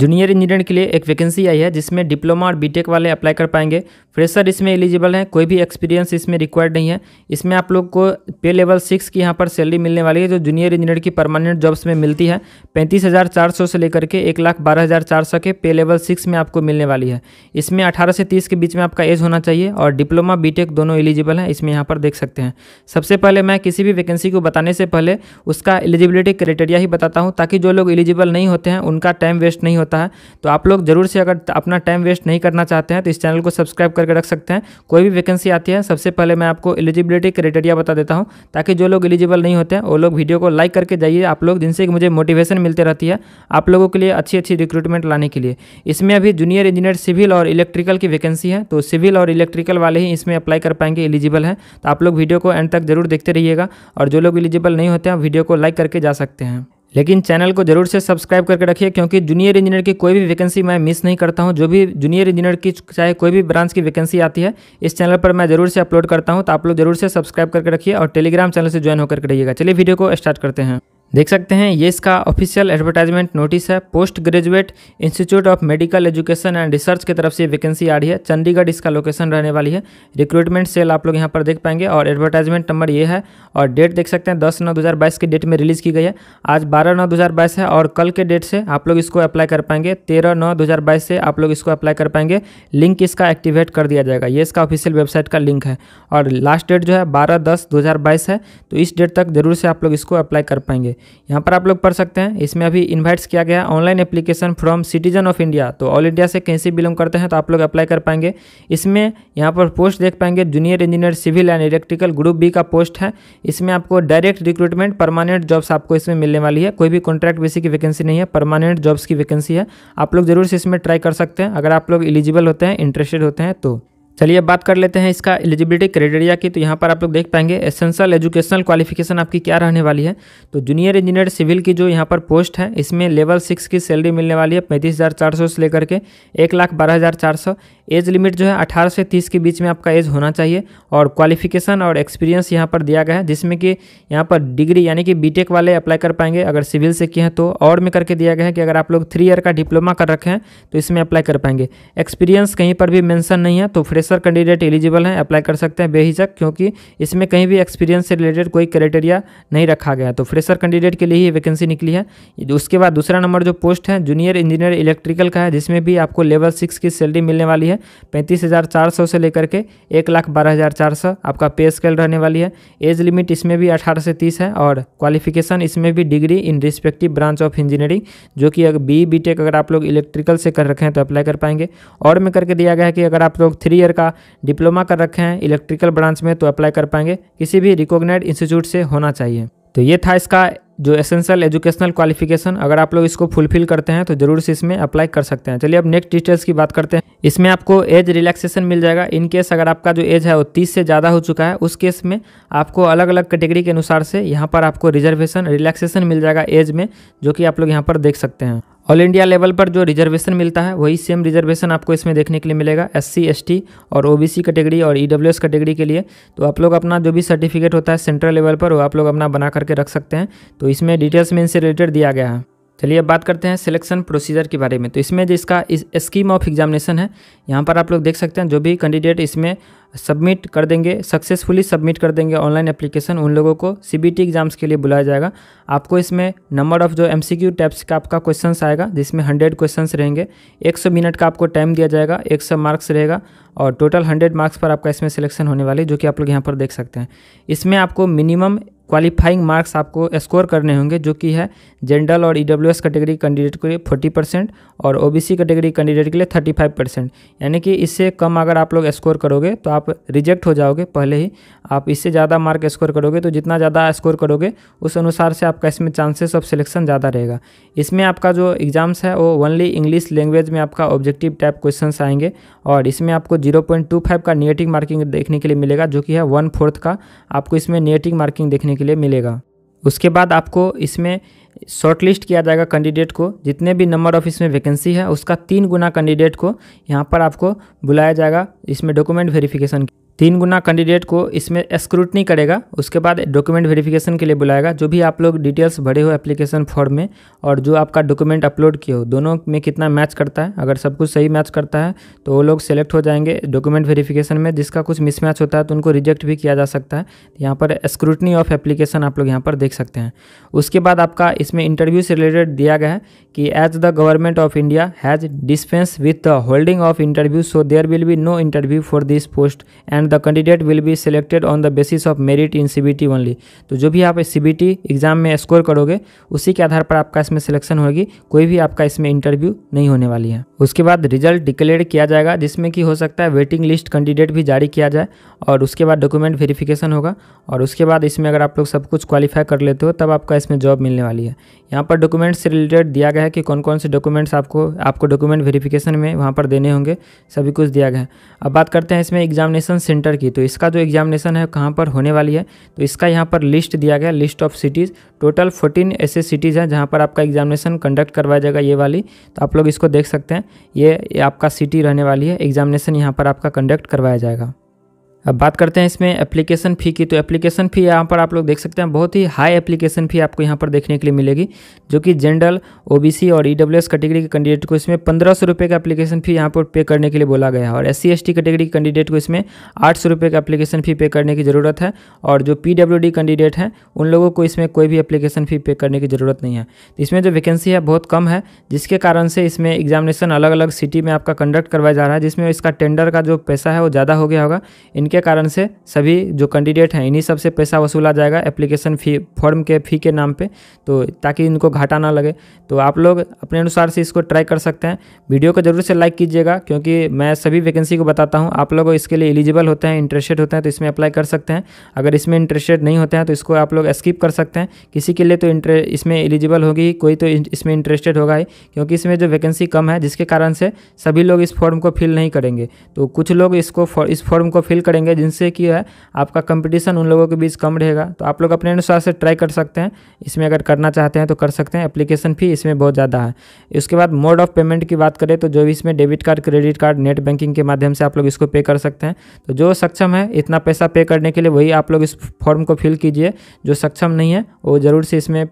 junior engineer के लिए एक वैकेंसी आई है जिसमें डिप्लोमा और बीटेक वाले अप्लाई कर पाएंगे फ्रेशर इसमें एलिजिबल हैं कोई भी एक्सपीरियंस इसमें रिक्वायर्ड नहीं है इसमें आप लोग को पे लेवल सिक्स की यहाँ पर सैलरी मिलने वाली है जो जूनियर इंजीनियर की परमानेंट जॉब्स में मिलती है पैंतीस हज़ार चार सौ से लेकर के एक लाख बारह हज़ार चार सौ के पे लेवल सिक्स में आपको मिलने वाली है इसमें अठारह से तीस के बीच में आपका एज होना चाहिए और डिप्लोमा बी दोनों एलिजिबल हैं इसमें यहाँ पर देख सकते हैं सबसे पहले मैं किसी भी वैकेंसी को बताने से पहले उसका एलिजिबिलिटी क्राइटेरिया ही बताता हूँ ताकि जो लोग एलिजिबल नहीं होते हैं उनका टाइम वेस्ट नहीं होता होता है तो आप लोग जरूर से अगर अपना टाइम वेस्ट नहीं करना चाहते हैं तो इस चैनल को सब्सक्राइब करके रख सकते हैं कोई भी वैकेंसी आती है सबसे पहले मैं आपको एलिजिबिलिटी क्राइटेरिया बता देता हूँ ताकि जो लोग एलिजिबल नहीं होते हैं वो लोग वीडियो को लाइक करके जाइए आप लोग जिनसे मुझे मोटिवेशन मिलते रहती है आप लोगों के लिए अच्छी अच्छी रिक्रूटमेंट लाने के लिए इसमें अभी जूनियर इंजीनियर सिविल और इलेक्ट्रिकल की वैकेंसी है तो सिविल और इलेक्ट्रिकल वाले ही इसमें अप्लाई कर पाएंगे एलिजिबल है तो आप लोग वीडियो को एंड तक जरूर देखते रहिएगा और जो लोग एलिजिबल नहीं होते हैं वीडियो को लाइक करके जा सकते हैं लेकिन चैनल को जरूर से सब्सक्राइब करके रखिए क्योंकि जूनियर इंजीनियर की कोई भी वैकेंसी मैं मिस नहीं करता हूँ जो भी जूनियर इंजीनियर की चाहे कोई भी ब्रांच की वैकेंसी आती है इस चैनल पर मैं जरूर से अपलोड करता हूँ तो आप लोग जरूर से सब्सक्राइब करके रखिए और टेलीग्राम चैनल से ज्वाइन होकर रहिएगा चलिए वीडियो को स्टार्ट करते हैं देख सकते हैं ये इसका ऑफिशियल एडवर्टाइजमेंट नोटिस है post graduate institute of medical education and research की तरफ से वैकेंसी आ रही है चंडीगढ़ इसका लोकेशन रहने वाली है रिक्रूटमेंट सेल आप लोग यहाँ पर देख पाएंगे और एडवर्टाइजमेंट नंबर ये है और डेट देख सकते हैं दस नौ दो की डेट में रिलीज़ की गई है आज बारह नौ दो है और कल के डेट से आप लोग इसको अप्लाई कर पाएंगे तेरह नौ दो से आप लोग इसको अप्लाई कर पाएंगे लिंक इसका एक्टिवेट कर दिया जाएगा ये इसका ऑफिशियल वेबसाइट का लिंक है और लास्ट डेट जो है बारह दस दो है तो इस डेट तक जरूर से आप लोग इसको अप्लाई कर पाएंगे यहाँ पर आप लोग पढ़ सकते हैं इसमें अभी इन्वाइट्स किया गया online application from citizen of India तो ऑल इंडिया से कहीं से बिलोंग करते हैं तो आप लोग अप्लाई कर पाएंगे इसमें यहाँ पर पोस्ट देख पाएंगे junior engineer civil and electrical group B का पोस्ट है इसमें आपको डायरेक्ट रिक्रूटमेंट परमानेंट जॉब्स आपको इसमें मिलने वाली है कोई भी कॉन्ट्रैक्ट बेसिक की वैकेंसी नहीं है परमानेंट जॉब्स की वैकेंसी है आप लोग जरूर से इसमें ट्राई कर सकते हैं अगर आप लोग एलिजिबल होते हैं इंटरेस्टेड होते हैं तो चलिए अब बात कर लेते हैं इसका एलिजिबिलिटी क्राइटेरिया की तो यहाँ पर आप लोग देख पाएंगे एसेंशियल एजुकेशनल क्वालिफिकेशन आपकी क्या रहने वाली है तो जूनियर इंजीनियर सिविल की जो यहाँ पर पोस्ट है इसमें लेवल सिक्स की सैलरी मिलने वाली है पैंतीस हज़ार चार सौ से लेकर के एक लाख बारह हज़ार चार सौ एज लिमिट जो है 18 से 30 के बीच में आपका एज होना चाहिए और क्वालिफिकेशन और एक्सपीरियंस यहाँ पर दिया गया है जिसमें कि यहाँ पर डिग्री यानी कि बीटेक वाले अप्लाई कर पाएंगे अगर सिविल से किए हैं तो और में करके दिया गया है कि अगर आप लोग थ्री ईयर का डिप्लोमा कर रखे हैं तो इसमें अप्लाई कर पाएंगे एक्सपीरियंस कहीं पर भी मैंसन नहीं है तो फ्रेशर कैंडिडेट एलिजिबल हैं अप्लाई कर सकते हैं बेहिचक क्योंकि इसमें कहीं भी एक्सपीरियंस से रिलेटेड कोई क्राइटेरिया नहीं रखा गया तो फ्रेशर कैंडिडेट के लिए ही वैकेंसी निकली है उसके बाद दूसरा नंबर जो पोस्ट है जूनियर इंजीनियर इलेक्ट्रिकल का है जिसमें भी आपको लेवल सिक्स की सैलरी मिलने वाली है है पैंतीस हज़ार चार सौ से लेकर के एक लाख बारह हज़ार चार सौ आपका पे स्केल रहने वाली है एज लिमिट इसमें भी अठारह से तीस है और क्वालिफिकेशन इसमें भी degree in respective branch of engineering जो कि अगर बी बी टेक अगर आप लोग इलेक्ट्रिकल से कर रखे हैं तो अप्लाई कर पाएंगे और में करके दिया गया है कि अगर आप लोग थ्री ईयर का डिप्लोमा कर रखे हैं इलेक्ट्रिकल ब्रांच में तो अप्लाई कर पाएंगे किसी भी रिकोगनाइड इंस्टीट्यूट से होना चाहिए तो ये था इसका जो एसेंशियल एजुकेशनल क्वालिफिकेशन अगर आप लोग इसको फुलफिल करते हैं तो जरूर से इसमें अप्लाई कर सकते हैं चलिए अब नेक्स्ट डिटेल्स की बात करते हैं इसमें आपको एज रिलैक्सेशन मिल जाएगा इन केस अगर आपका जो एज है वो तीस से ज़्यादा हो चुका है उस केस में आपको अलग अलग कैटेगरी के अनुसार से यहाँ पर आपको रिजर्वेशन रिलैक्सेशन मिल जाएगा एज में जो कि आप लोग यहाँ पर देख सकते हैं ऑल इंडिया लेवल पर जो रिजर्वेशन मिलता है वही सेम रिजर्वेशन आपको इसमें देखने के लिए मिलेगा एस सी और ओ कैटेगरी और ई e कैटेगरी के लिए तो आप लोग अपना जो भी सर्टिफिकेट होता है सेंट्रल लेवल पर वो आप लोग अपना बना करके रख सकते हैं तो इसमें डिटेल्स में इनसे रिलेटेड दिया गया है चलिए अब बात करते हैं सिलेक्शन प्रोसीजर के बारे में तो इसमें जिसका इस स्कीम ऑफ एग्जामिनेशन है यहाँ पर आप लोग देख सकते हैं जो भी कैंडिडेट इसमें सबमिट कर देंगे सक्सेसफुली सबमिट कर देंगे ऑनलाइन एप्लीकेशन उन लोगों को सीबीटी एग्जाम्स के लिए बुलाया जाएगा आपको इसमें नंबर ऑफ जो एमसीक्यू टाइप्स का आपका क्वेश्चन आएगा जिसमें हंड्रेड क्वेश्चन रहेंगे एक सौ मिनट का आपको टाइम दिया जाएगा एक सौ मार्क्स रहेगा और टोटल हंड्रेड मार्क्स पर आपका इसमें सिलेक्शन होने वाले जो कि आप लोग यहाँ पर देख सकते हैं इसमें आपको मिनिमम क्वालिफाइंग मार्क्स आपको स्कोर करने होंगे जो कि है जनरल और ई कैटेगरी कैंडिडेट के लिए फोर्टी परसेंट और ओ कैटेगरी कैंडिडेट के लिए थर्टी फाइव परसेंट यानी कि इससे कम अगर आप लोग स्कोर करोगे तो आप रिजेक्ट हो जाओगे पहले ही आप इससे ज़्यादा मार्क स्कोर करोगे तो जितना ज़्यादा स्कोर करोगे उस अनुसार से आपका इसमें चांसेस ऑफ सिलेक्शन ज़्यादा रहेगा इसमें आपका जो एग्ज़ाम्स है वो ओनली इंग्लिश लैंग्वेज में आपका ऑब्जेक्टिव टाइप क्वेश्चन आएंगे और इसमें आपको जीरो पॉइंट टू फाइव का निगेटिव मार्किंग देखने के लिए मिलेगा जो कि है वन फोर्थ का आपको इसमें निगेटिव मार्किंग देखने के लिए मिलेगा उसके बाद आपको इसमें शॉर्टलिस्ट किया जाएगा कैंडिडेट को जितने भी नंबर ऑफ इसमें वैकेंसी है उसका तीन गुना कैंडिडेट को यहाँ पर आपको बुलाया जाएगा इसमें डॉक्यूमेंट वेरिफिकेशन तीन गुना कैंडिडेट को इसमें स्क्रूटनी करेगा उसके बाद डॉक्यूमेंट वेरिफिकेशन के लिए बुलाएगा जो भी आप लोग डिटेल्स भरे हो एप्लीकेशन फॉर्म में और जो आपका डॉक्यूमेंट अपलोड किए हो दोनों में कितना मैच करता है अगर सब कुछ सही मैच करता है तो वो लोग सेलेक्ट हो जाएंगे डॉक्यूमेंट वेरीफिकेशन में जिसका कुछ मिसमैच होता है तो उनको रिजेक्ट भी किया जा सकता है यहाँ पर स्क्रूटनी ऑफ एप्लीकेशन आप लोग यहाँ पर देख सकते हैं उसके बाद आपका इसमें इंटरव्यू से रिलेटेड दिया गया है कि as the government of India has dispense with the holding of interview so there will be no interview for this post and and the candidate will be selected on the basis of merit in C only तो जो भी आप सी exam में score करोगे उसी के आधार पर आपका इसमें सिलेक्शन होगी कोई भी आपका इसमें इंटरव्यू नहीं होने वाली है उसके बाद रिजल्ट डिक्लेयर किया जाएगा जिसमें कि हो सकता है वेटिंग लिस्ट कैंडिडेट भी जारी किया जाए और उसके बाद डॉक्यूमेंट वेरिफिकेशन होगा और उसके बाद इसमें अगर आप लोग सब कुछ क्वालिफाई कर लेते हो तब आपका इसमें जॉब मिलने वाली है यहाँ पर डॉक्यूमेंट्स से रिलेटेड दिया गया है कि कौन कौन से डॉक्यूमेंट्स आपको आपको डॉक्यूमेंट वेरिफिकेशन में वहाँ पर देने होंगे सभी कुछ दिया गया है अब बात करते हैं इसमें एग्जामिनेशन सेंटर की तो इसका जो एग्जामिनेशन है कहाँ पर होने वाली है तो इसका यहाँ पर लिस्ट दिया गया list of cities total fourteen ऐसे सिटीज़ हैं जहाँ पर आपका एग्जामिनेशन कंडक्ट करवाया जाएगा ये वाली तो आप लोग इसको देख सकते हैं ये, ये आपका सिटी रहने वाली है एग्जामिनेशन यहाँ पर आपका कंडक्ट करवाया जाएगा अब बात करते हैं इसमें एप्लीकेशन फ़ी की तो एप्लीकेशन फ़ी यहाँ पर आप लोग देख सकते हैं बहुत ही हाई एप्लीकेशन फ़ी आपको यहाँ पर देखने के लिए मिलेगी जो कि जनरल ओबीसी और ईडब्ल्यूएस e कैटेगरी के कैंडिडेट को इसमें पंद्रह सौ रुपये का एप्लीकेशन फ़ी यहाँ पर पे करने के लिए बोला गया है और S C S T category के कैंडिडेट को इसमें आठ सौ रुपये का एप्लीकेशन फ़ी पे करने की ज़रूरत है और जो पी डब्ल्यू डी कैंडिडेट हैं उन लोगों को इसमें कोई भी एप्लीकेशन फ़ी पे करने की ज़रूरत नहीं है तो इसमें जो वैकेंसी है बहुत कम है जिसके कारण से इसमें एग्जामिनेशन अलग अलग सिटी में आपका कंडक्ट करवाया जा रहा है जिसमें इसका टेंडर का जो पैसा है वो ज़्यादा हो गया होगा इनके इनके कारण से सभी जो कैंडिडेट हैं इन्हीं सबसे पैसा वसूला जाएगा एप्लीकेशन फ़ी फॉर्म के फ़ी के नाम पे तो ताकि इनको घाटा ना लगे तो आप लोग अपने अनुसार से इसको ट्राई कर सकते हैं वीडियो को ज़रूर से लाइक कीजिएगा क्योंकि मैं सभी वैकेंसी को बताता हूँ आप लोग इसके लिए एलिजिबल होते हैं इंटरेस्टेड होते हैं तो इसमें अप्लाई कर सकते हैं अगर इसमें इंटरेस्टेड नहीं होते हैं तो इसको आप लोग स्किप कर सकते हैं किसी के लिए तो इसमें एलिजिबल होगी कोई तो इसमें इंटरेस्टेड होगा ही क्योंकि इसमें जो वैकेंसी कम है जिसके कारण से सभी लोग इस फॉर्म को फिल नहीं करेंगे तो कुछ लोग इसको इस फॉर्म को फिल करेंगे होंगे जिनसे कि है आपका कंपटीशन उन लोगों के बीच कम रहेगा तो आप लोग अपने अनुसार से ट्राई कर सकते हैं इसमें अगर करना चाहते हैं तो कर सकते हैं एप्लीकेशन फ़ी इसमें बहुत ज़्यादा है इसके बाद मोड ऑफ पेमेंट की बात करें तो जो भी इसमें debit card credit card net banking के माध्यम से आप लोग इसको पे कर सकते हैं तो जो सक्षम है इतना पैसा पे करने के लिए वही आप लोग इस फॉर्म को फिल कीजिए जो सक्षम नहीं है वो ज़रूर से इसमें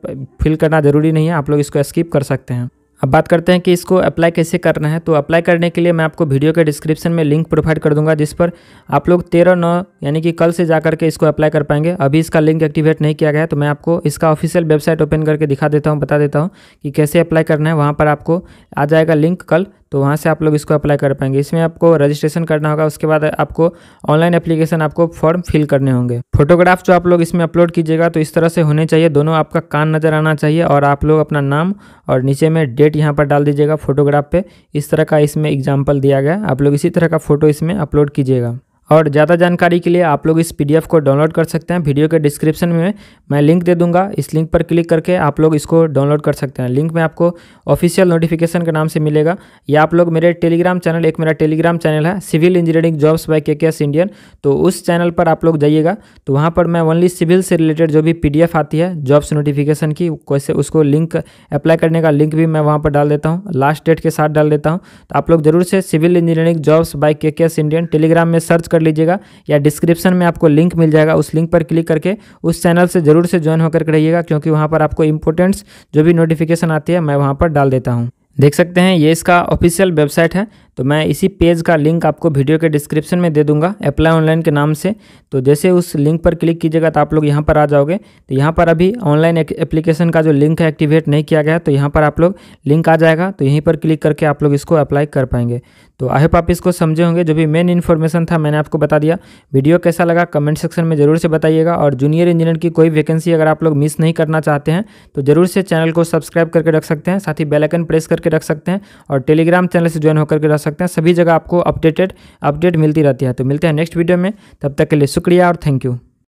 फिल करना ज़रूरी नहीं है आप लोग इसको स्किप कर सकते हैं अब बात करते हैं कि इसको अप्लाई कैसे करना है तो अप्लाई करने के लिए मैं आपको वीडियो के डिस्क्रिप्शन में लिंक प्रोवाइड कर दूंगा जिस पर आप लोग तेरह नौ यानी कि कल से जा करके इसको अप्लाई कर पाएंगे अभी इसका लिंक एक्टिवेट नहीं किया गया है तो मैं आपको इसका ऑफिशियल वेबसाइट ओपन करके दिखा देता हूँ बता देता हूँ कि कैसे अप्लाई करना है वहाँ पर आपको आ जाएगा लिंक कल तो वहाँ से आप लोग इसको अप्लाई कर पाएंगे इसमें आपको रजिस्ट्रेशन करना होगा उसके बाद आपको ऑनलाइन एप्लीकेशन आपको फॉर्म फिल करने होंगे फोटोग्राफ जो आप लोग इसमें अपलोड कीजिएगा तो इस तरह से होने चाहिए दोनों आपका कान नज़र आना चाहिए और आप लोग अपना नाम और नीचे में डेट यहाँ पर डाल दीजिएगा फोटोग्राफ पर इस तरह का इसमें एग्जाम्पल दिया गया आप लोग इसी तरह का फोटो इसमें अपलोड कीजिएगा और ज़्यादा जानकारी के लिए आप लोग इस पीडीएफ को डाउनलोड कर सकते हैं वीडियो के डिस्क्रिप्शन में मैं लिंक दे दूंगा इस लिंक पर क्लिक करके आप लोग इसको डाउनलोड कर सकते हैं लिंक में आपको ऑफिशियल नोटिफिकेशन के नाम से मिलेगा या आप लोग मेरे टेलीग्राम चैनल एक मेरा टेलीग्राम चैनल है civil engineering jobs by K Indian तो उस चैनल पर आप लोग जाइएगा तो वहाँ पर मैं ओनली सिविल से रिलेटेड जो भी पी आती है जॉब्स नोटिफिकेशन की कैसे उसको लिंक अप्लाई करने का लिंक भी मैं वहाँ पर डाल देता हूँ लास्ट डेट के साथ डाल देता हूँ तो आप लोग जरूर से civil engineering jobs by K Indian Telegram में सर्च कर लीजिएगा या डिस्क्रिप्शन में आपको लिंक मिल जाएगा उस लिंक पर क्लिक करके उस चैनल से ज़रूर से ज्वाइन होकर रहिएगा क्योंकि वहाँ पर आपको इंपॉर्टेंट्स जो भी नोटिफिकेशन आती है मैं वहाँ पर डाल देता हूँ देख सकते हैं ये इसका ऑफिशियल वेबसाइट है तो मैं इसी पेज का लिंक आपको वीडियो के डिस्क्रिप्शन में दे दूंगा अप्लाई ऑनलाइन के नाम से तो जैसे उस लिंक पर क्लिक कीजिएगा तो आप लोग यहाँ पर आ जाओगे तो यहाँ पर अभी ऑनलाइन एप्लीकेशन का जो लिंक है एक्टिवेट नहीं किया गया तो यहाँ पर आप लोग लिंक आ जाएगा तो यहीं पर क्लिक करके आप लोग इसको अप्लाई कर पाएंगे तो आई होप आप इसको समझे होंगे जो भी मेन इन्फॉर्मेशन था मैंने आपको बता दिया वीडियो कैसा लगा कमेंट सेक्शन में ज़रूर से बताइएगा और जूनियर इंजीनियर की कोई वैकेंसी अगर आप लोग मिस नहीं करना चाहते हैं तो ज़रूर से चैनल को सब्सक्राइब करके रख सकते हैं साथ ही बेलाइकन प्रेस करके रख सकते हैं और टेलीग्राम चैनल से ज्वाइन होकर के सकते हैं सभी जगह आपको अपडेटेड अपडेट मिलती रहती है तो मिलते हैं नेक्स्ट वीडियो में तब तक के लिए शुक्रिया और थैंक यू